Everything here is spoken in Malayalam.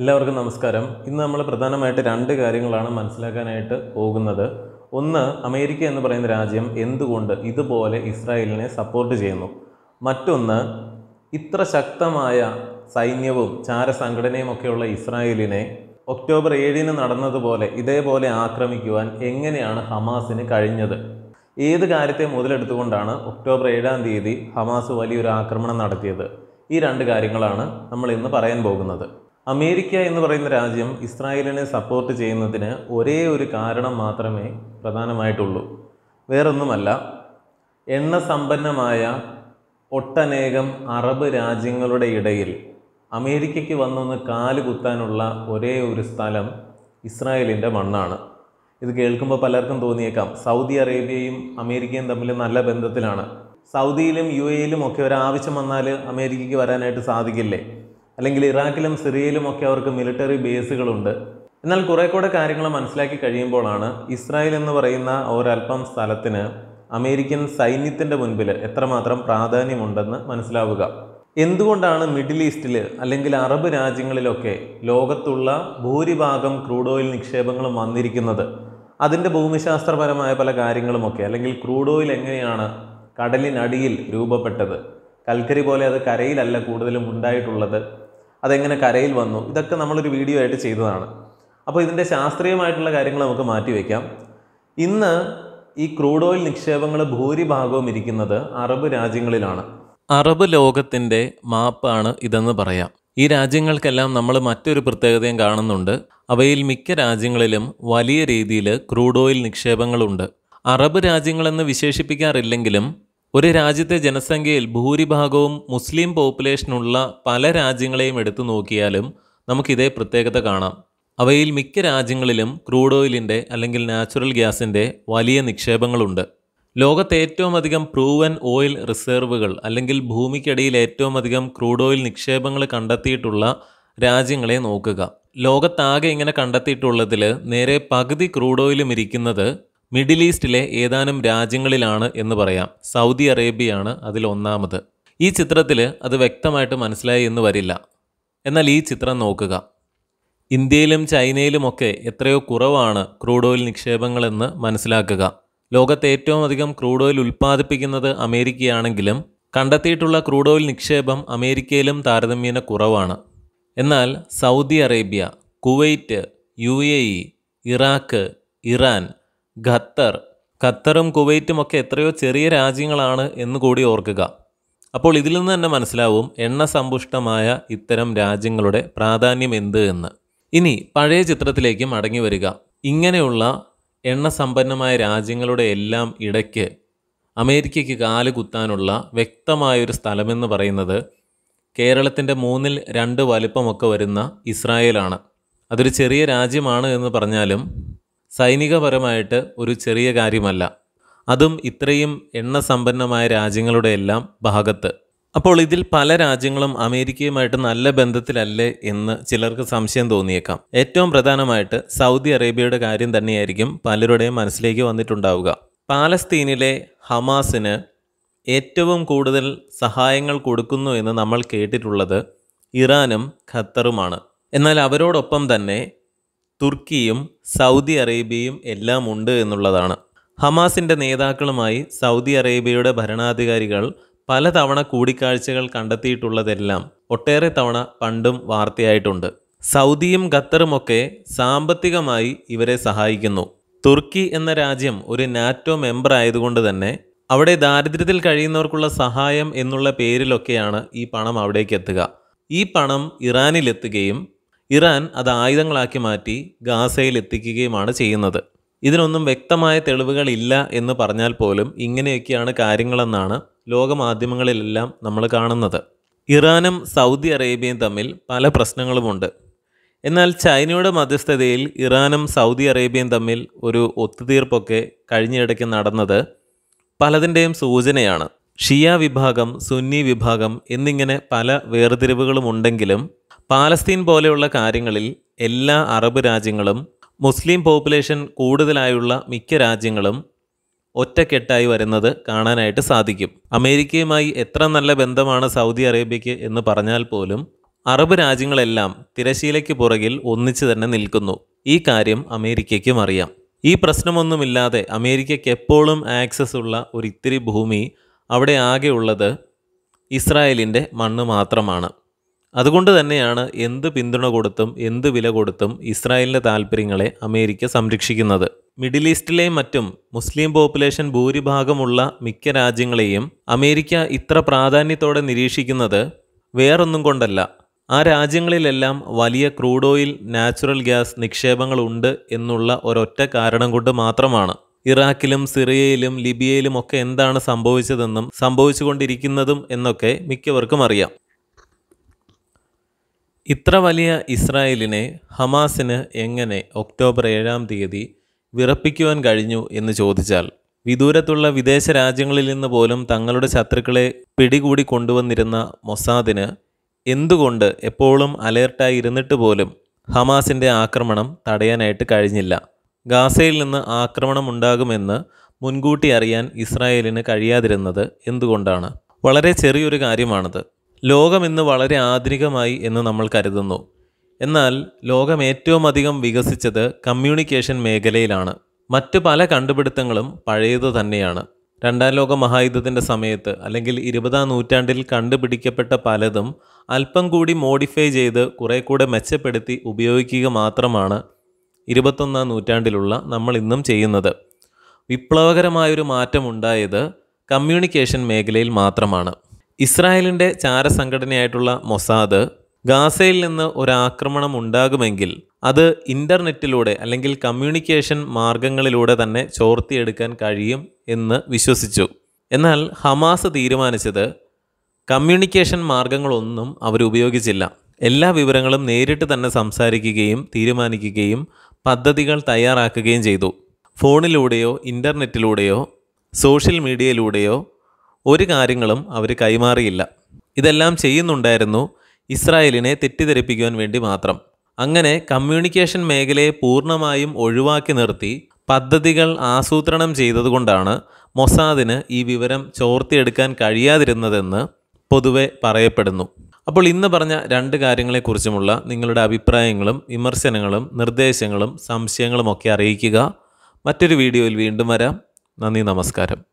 എല്ലാവർക്കും നമസ്കാരം ഇന്ന് നമ്മൾ പ്രധാനമായിട്ട് രണ്ട് കാര്യങ്ങളാണ് മനസ്സിലാക്കാനായിട്ട് പോകുന്നത് ഒന്ന് അമേരിക്ക എന്ന് പറയുന്ന രാജ്യം എന്തുകൊണ്ട് ഇതുപോലെ ഇസ്രായേലിനെ സപ്പോർട്ട് ചെയ്യുന്നു മറ്റൊന്ന് ഇത്ര ശക്തമായ സൈന്യവും ചാരസംഘടനയും ഒക്കെയുള്ള ഇസ്രായേലിനെ ഒക്ടോബർ ഏഴിന് നടന്നതുപോലെ ഇതേപോലെ ആക്രമിക്കുവാൻ എങ്ങനെയാണ് ഹമാസിന് കഴിഞ്ഞത് ഏത് കാര്യത്തെ മുതലെടുത്തുകൊണ്ടാണ് ഒക്ടോബർ ഏഴാം തീയതി ഹമാസ് വലിയൊരു ആക്രമണം നടത്തിയത് ഈ രണ്ട് കാര്യങ്ങളാണ് നമ്മൾ ഇന്ന് പറയാൻ പോകുന്നത് അമേരിക്ക എന്ന് പറയുന്ന രാജ്യം ഇസ്രായേലിനെ സപ്പോർട്ട് ചെയ്യുന്നതിന് ഒരേ ഒരു കാരണം മാത്രമേ പ്രധാനമായിട്ടുള്ളൂ വേറൊന്നുമല്ല എണ്ണ സമ്പന്നമായ ഒട്ടനേകം അറബ് രാജ്യങ്ങളുടെ ഇടയിൽ അമേരിക്കയ്ക്ക് വന്നൊന്ന് കാല് കുത്താനുള്ള ഒരേ ഒരു സ്ഥലം ഇസ്രായേലിൻ്റെ മണ്ണാണ് ഇത് കേൾക്കുമ്പോൾ പലർക്കും തോന്നിയേക്കാം സൗദി അറേബ്യയും അമേരിക്കയും തമ്മിൽ നല്ല ബന്ധത്തിലാണ് സൗദിയിലും യു എയിലും ഒക്കെ ഒരാവശ്യം വന്നാൽ അമേരിക്കയ്ക്ക് വരാനായിട്ട് സാധിക്കില്ലേ അല്ലെങ്കിൽ ഇറാഖിലും സിറിയയിലും ഒക്കെ അവർക്ക് മിലിറ്ററി ബേസുകളുണ്ട് എന്നാൽ കുറെ കൂടെ കാര്യങ്ങൾ മനസ്സിലാക്കി കഴിയുമ്പോഴാണ് ഇസ്രായേൽ എന്ന് പറയുന്ന ഒരൽപ്പം സ്ഥലത്തിന് അമേരിക്കൻ സൈന്യത്തിൻ്റെ മുൻപിൽ എത്രമാത്രം പ്രാധാന്യമുണ്ടെന്ന് മനസ്സിലാവുക എന്തുകൊണ്ടാണ് മിഡിൽ ഈസ്റ്റിൽ അല്ലെങ്കിൽ അറബ് രാജ്യങ്ങളിലൊക്കെ ലോകത്തുള്ള ഭൂരിഭാഗം ക്രൂഡ് ഓയിൽ നിക്ഷേപങ്ങളും വന്നിരിക്കുന്നത് അതിൻ്റെ ഭൂമിശാസ്ത്രപരമായ പല കാര്യങ്ങളുമൊക്കെ അല്ലെങ്കിൽ ക്രൂഡ് ഓയിൽ എങ്ങനെയാണ് കടലിനടിയിൽ രൂപപ്പെട്ടത് കൽക്കരി പോലെ അത് കരയിലല്ല കൂടുതലും ഉണ്ടായിട്ടുള്ളത് അതെങ്ങനെ കരയിൽ വന്നു ഇതൊക്കെ നമ്മളൊരു വീഡിയോ ആയിട്ട് ചെയ്തതാണ് അപ്പോൾ ഇതിൻ്റെ ശാസ്ത്രീയമായിട്ടുള്ള കാര്യങ്ങൾ നമുക്ക് മാറ്റി വയ്ക്കാം ഇന്ന് ഈ ക്രൂഡ് ഓയിൽ നിക്ഷേപങ്ങൾ ഭൂരിഭാഗവും ഇരിക്കുന്നത് അറബ് രാജ്യങ്ങളിലാണ് അറബ് ലോകത്തിൻ്റെ മാപ്പാണ് ഇതെന്ന് പറയാം ഈ രാജ്യങ്ങൾക്കെല്ലാം നമ്മൾ മറ്റൊരു പ്രത്യേകതയും കാണുന്നുണ്ട് അവയിൽ മിക്ക രാജ്യങ്ങളിലും വലിയ രീതിയിൽ ക്രൂഡ് ഓയിൽ നിക്ഷേപങ്ങളുണ്ട് അറബ് രാജ്യങ്ങളെന്ന് വിശേഷിപ്പിക്കാറില്ലെങ്കിലും ഒരു രാജ്യത്തെ ജനസംഖ്യയിൽ ഭൂരിഭാഗവും മുസ്ലിം പോപ്പുലേഷനുള്ള പല രാജ്യങ്ങളെയും എടുത്തു നോക്കിയാലും നമുക്കിതേ പ്രത്യേകത കാണാം അവയിൽ മിക്ക രാജ്യങ്ങളിലും ക്രൂഡ് ഓയിലിൻ്റെ അല്ലെങ്കിൽ നാച്ചുറൽ ഗ്യാസിൻ്റെ വലിയ നിക്ഷേപങ്ങളുണ്ട് ലോകത്തെ ഏറ്റവും അധികം പ്രൂവൻ ഓയിൽ റിസർവുകൾ അല്ലെങ്കിൽ ഭൂമിക്കടിയിൽ ഏറ്റവും അധികം ക്രൂഡ് ഓയിൽ നിക്ഷേപങ്ങൾ കണ്ടെത്തിയിട്ടുള്ള രാജ്യങ്ങളെ നോക്കുക ലോകത്താകെ ഇങ്ങനെ കണ്ടെത്തിയിട്ടുള്ളതിൽ നേരെ പകുതി ക്രൂഡ് ഓയിലും ഇരിക്കുന്നത് മിഡിൽ ഈസ്റ്റിലെ ഏതാനും രാജ്യങ്ങളിലാണ് എന്ന് പറയാം സൗദി അറേബ്യയാണ് അതിൽ ഒന്നാമത് ഈ ചിത്രത്തിൽ അത് വ്യക്തമായിട്ട് മനസ്സിലായി എന്ന് വരില്ല എന്നാൽ ഈ ചിത്രം നോക്കുക ഇന്ത്യയിലും ചൈനയിലുമൊക്കെ എത്രയോ കുറവാണ് ക്രൂഡ് ഓയിൽ നിക്ഷേപങ്ങളെന്ന് മനസ്സിലാക്കുക ലോകത്ത് ഏറ്റവും അധികം ക്രൂഡ് ഓയിൽ ഉൽപ്പാദിപ്പിക്കുന്നത് അമേരിക്കയാണെങ്കിലും കണ്ടെത്തിയിട്ടുള്ള ക്രൂഡ് ഓയിൽ നിക്ഷേപം അമേരിക്കയിലും താരതമ്യേന കുറവാണ് എന്നാൽ സൗദി അറേബ്യ കുവൈറ്റ് യു ഇറാഖ് ഇറാൻ ഖത്തർ ഖത്തറും കുവൈറ്റും ഒക്കെ എത്രയോ ചെറിയ രാജ്യങ്ങളാണ് എന്ന് കൂടി ഓർക്കുക അപ്പോൾ ഇതിൽ നിന്ന് തന്നെ മനസ്സിലാവും എണ്ണ സമ്പുഷ്ടമായ ഇത്തരം രാജ്യങ്ങളുടെ പ്രാധാന്യം എന്ത് എന്ന് ഇനി പഴയ ചിത്രത്തിലേക്ക് മടങ്ങി വരിക ഇങ്ങനെയുള്ള എണ്ണ സമ്പന്നമായ രാജ്യങ്ങളുടെ എല്ലാം ഇടയ്ക്ക് അമേരിക്കയ്ക്ക് കാല് കുത്താനുള്ള വ്യക്തമായൊരു സ്ഥലമെന്ന് പറയുന്നത് കേരളത്തിൻ്റെ മൂന്നിൽ രണ്ട് വലുപ്പമൊക്കെ വരുന്ന ഇസ്രായേലാണ് അതൊരു ചെറിയ രാജ്യമാണ് എന്ന് പറഞ്ഞാലും സൈനികപരമായിട്ട് ഒരു ചെറിയ കാര്യമല്ല അതും ഇത്രയും എണ്ണസമ്പന്നമായ രാജ്യങ്ങളുടെ എല്ലാം ഭാഗത്ത് അപ്പോൾ ഇതിൽ പല രാജ്യങ്ങളും അമേരിക്കയുമായിട്ട് നല്ല ബന്ധത്തിലല്ലേ എന്ന് ചിലർക്ക് സംശയം തോന്നിയേക്കാം ഏറ്റവും പ്രധാനമായിട്ട് സൗദി അറേബ്യയുടെ കാര്യം തന്നെയായിരിക്കും പലരുടെയും മനസ്സിലേക്ക് വന്നിട്ടുണ്ടാവുക പാലസ്തീനിലെ ഹമാസിന് ഏറ്റവും കൂടുതൽ സഹായങ്ങൾ കൊടുക്കുന്നു എന്ന് നമ്മൾ കേട്ടിട്ടുള്ളത് ഇറാനും ഖത്തറുമാണ് എന്നാൽ അവരോടൊപ്പം തന്നെ തുർക്കിയും സൗദി അറേബ്യയും എല്ലാം ഉണ്ട് എന്നുള്ളതാണ് ഹമാസിൻ്റെ നേതാക്കളുമായി സൗദി അറേബ്യയുടെ ഭരണാധികാരികൾ പലതവണ കൂടിക്കാഴ്ചകൾ കണ്ടെത്തിയിട്ടുള്ളതെല്ലാം ഒട്ടേറെ തവണ പണ്ടും വാർത്തയായിട്ടുണ്ട് സൗദിയും ഖത്തറുമൊക്കെ സാമ്പത്തികമായി ഇവരെ സഹായിക്കുന്നു തുർക്കി എന്ന രാജ്യം ഒരു നാറ്റോ മെമ്പർ ആയതുകൊണ്ട് തന്നെ അവിടെ ദാരിദ്ര്യത്തിൽ കഴിയുന്നവർക്കുള്ള സഹായം എന്നുള്ള പേരിലൊക്കെയാണ് ഈ പണം അവിടേക്ക് എത്തുക ഈ പണം ഇറാനിലെത്തുകയും ഇറാൻ അത് ആയുധങ്ങളാക്കി മാറ്റി ഗാസയിൽ എത്തിക്കുകയുമാണ് ചെയ്യുന്നത് ഇതിനൊന്നും വ്യക്തമായ തെളിവുകളില്ല എന്ന് പറഞ്ഞാൽ പോലും ഇങ്ങനെയൊക്കെയാണ് കാര്യങ്ങളെന്നാണ് ലോകമാധ്യമങ്ങളിലെല്ലാം നമ്മൾ കാണുന്നത് ഇറാനും സൗദി അറേബ്യയും തമ്മിൽ പല പ്രശ്നങ്ങളുമുണ്ട് എന്നാൽ ചൈനയുടെ മധ്യസ്ഥതയിൽ ഇറാനും സൗദി അറേബ്യയും തമ്മിൽ ഒരു ഒത്തുതീർപ്പൊക്കെ കഴിഞ്ഞയിടയ്ക്ക് നടന്നത് പലതിൻ്റെയും സൂചനയാണ് ഷിയ വിഭാഗം സുന്നി വിഭാഗം എന്നിങ്ങനെ പല വേർതിരിവുകളുമുണ്ടെങ്കിലും പാലസ്തീൻ പോലെയുള്ള കാര്യങ്ങളിൽ എല്ലാ അറബ് രാജ്യങ്ങളും മുസ്ലിം പോപ്പുലേഷൻ കൂടുതലായുള്ള മിക്ക രാജ്യങ്ങളും ഒറ്റക്കെട്ടായി വരുന്നത് കാണാനായിട്ട് സാധിക്കും അമേരിക്കയുമായി എത്ര നല്ല ബന്ധമാണ് സൗദി അറേബ്യയ്ക്ക് എന്ന് പറഞ്ഞാൽ പോലും അറബ് രാജ്യങ്ങളെല്ലാം തിരശീലയ്ക്ക് പുറകിൽ ഒന്നിച്ചു തന്നെ നിൽക്കുന്നു ഈ കാര്യം അമേരിക്കയ്ക്കും അറിയാം ഈ പ്രശ്നമൊന്നുമില്ലാതെ അമേരിക്കയ്ക്ക് എപ്പോഴും ആക്സസ് ഉള്ള ഒരു ഇത്തിരി ഭൂമി അവിടെ ആകെ ഉള്ളത് ഇസ്രായേലിൻ്റെ മണ്ണ് മാത്രമാണ് അതുകൊണ്ട് തന്നെയാണ് എന്ത് പിന്തുണ കൊടുത്തും എന്ത് വില കൊടുത്തും ഇസ്രായേലിൻ്റെ താൽപ്പര്യങ്ങളെ അമേരിക്ക സംരക്ഷിക്കുന്നത് മിഡിൽ ഈസ്റ്റിലെയും മറ്റും മുസ്ലിം പോപ്പുലേഷൻ ഭൂരിഭാഗമുള്ള മിക്ക രാജ്യങ്ങളെയും അമേരിക്ക ഇത്ര പ്രാധാന്യത്തോടെ നിരീക്ഷിക്കുന്നത് വേറൊന്നും കൊണ്ടല്ല ആ രാജ്യങ്ങളിലെല്ലാം വലിയ ക്രൂഡ് ഓയിൽ നാച്ചുറൽ ഗ്യാസ് നിക്ഷേപങ്ങളുണ്ട് എന്നുള്ള ഒരൊറ്റ കാരണം കൊണ്ട് മാത്രമാണ് ഇറാഖിലും സിറിയയിലും ലിബിയയിലും ഒക്കെ എന്താണ് സംഭവിച്ചതെന്നും സംഭവിച്ചുകൊണ്ടിരിക്കുന്നതും എന്നൊക്കെ മിക്കവർക്കും അറിയാം ഇത്ര വലിയ ഇസ്രായേലിനെ ഹമാസിന് എങ്ങനെ ഒക്ടോബർ ഏഴാം തീയതി വിറപ്പിക്കുവാൻ കഴിഞ്ഞു എന്ന് ചോദിച്ചാൽ വിദൂരത്തുള്ള വിദേശ രാജ്യങ്ങളിൽ നിന്ന് പോലും തങ്ങളുടെ ശത്രുക്കളെ പിടികൂടി കൊണ്ടുവന്നിരുന്ന മൊസാദിന് എന്തുകൊണ്ട് എപ്പോഴും അലേർട്ടായി ഇരുന്നിട്ട് പോലും ഹമാസിൻ്റെ ആക്രമണം തടയാനായിട്ട് കഴിഞ്ഞില്ല ഗാസയിൽ നിന്ന് ആക്രമണം ഉണ്ടാകുമെന്ന് മുൻകൂട്ടി അറിയാൻ ഇസ്രായേലിന് കഴിയാതിരുന്നത് എന്തുകൊണ്ടാണ് വളരെ ചെറിയൊരു കാര്യമാണത് ലോകം ഇന്ന് വളരെ ആധുനികമായി എന്ന് നമ്മൾ കരുതുന്നു എന്നാൽ ലോകം ഏറ്റവും അധികം വികസിച്ചത് കമ്മ്യൂണിക്കേഷൻ മേഖലയിലാണ് മറ്റു പല കണ്ടുപിടുത്തങ്ങളും പഴയത് തന്നെയാണ് രണ്ടാം ലോക മഹായുദ്ധത്തിൻ്റെ സമയത്ത് അല്ലെങ്കിൽ ഇരുപതാം നൂറ്റാണ്ടിൽ കണ്ടുപിടിക്കപ്പെട്ട പലതും അല്പം കൂടി മോഡിഫൈ ചെയ്ത് കുറേ കൂടെ മെച്ചപ്പെടുത്തി ഉപയോഗിക്കുക മാത്രമാണ് ഇരുപത്തൊന്നാം നൂറ്റാണ്ടിലുള്ള നമ്മൾ ഇന്നും ചെയ്യുന്നത് വിപ്ലവകരമായൊരു മാറ്റമുണ്ടായത് കമ്മ്യൂണിക്കേഷൻ മേഖലയിൽ മാത്രമാണ് ഇസ്രായേലിൻ്റെ ചാരസംഘടനയായിട്ടുള്ള മൊസാദ് ഗാസയിൽ നിന്ന് ഒരു ഉണ്ടാകുമെങ്കിൽ അത് ഇൻ്റർനെറ്റിലൂടെ അല്ലെങ്കിൽ കമ്മ്യൂണിക്കേഷൻ മാർഗങ്ങളിലൂടെ തന്നെ ചോർത്തിയെടുക്കാൻ കഴിയും എന്ന് വിശ്വസിച്ചു എന്നാൽ ഹമാസ് തീരുമാനിച്ചത് കമ്മ്യൂണിക്കേഷൻ മാർഗങ്ങളൊന്നും അവരുപയോഗിച്ചില്ല എല്ലാ വിവരങ്ങളും നേരിട്ട് തന്നെ സംസാരിക്കുകയും തീരുമാനിക്കുകയും പദ്ധതികൾ തയ്യാറാക്കുകയും ചെയ്തു ഫോണിലൂടെയോ ഇൻ്റർനെറ്റിലൂടെയോ സോഷ്യൽ മീഡിയയിലൂടെയോ ഒരു കാര്യങ്ങളും അവർ കൈമാറിയില്ല ഇതെല്ലാം ചെയ്യുന്നുണ്ടായിരുന്നു ഇസ്രായേലിനെ തെറ്റിദ്ധരിപ്പിക്കുവാൻ വേണ്ടി മാത്രം അങ്ങനെ കമ്മ്യൂണിക്കേഷൻ മേഖലയെ പൂർണ്ണമായും ഒഴിവാക്കി നിർത്തി പദ്ധതികൾ ആസൂത്രണം ചെയ്തതുകൊണ്ടാണ് മൊസാദിന് ഈ വിവരം ചോർത്തിയെടുക്കാൻ കഴിയാതിരുന്നതെന്ന് പൊതുവെ പറയപ്പെടുന്നു അപ്പോൾ ഇന്ന് പറഞ്ഞ രണ്ട് കാര്യങ്ങളെക്കുറിച്ചുമുള്ള നിങ്ങളുടെ അഭിപ്രായങ്ങളും വിമർശനങ്ങളും നിർദ്ദേശങ്ങളും സംശയങ്ങളുമൊക്കെ അറിയിക്കുക മറ്റൊരു വീഡിയോയിൽ വീണ്ടും വരാം നന്ദി നമസ്കാരം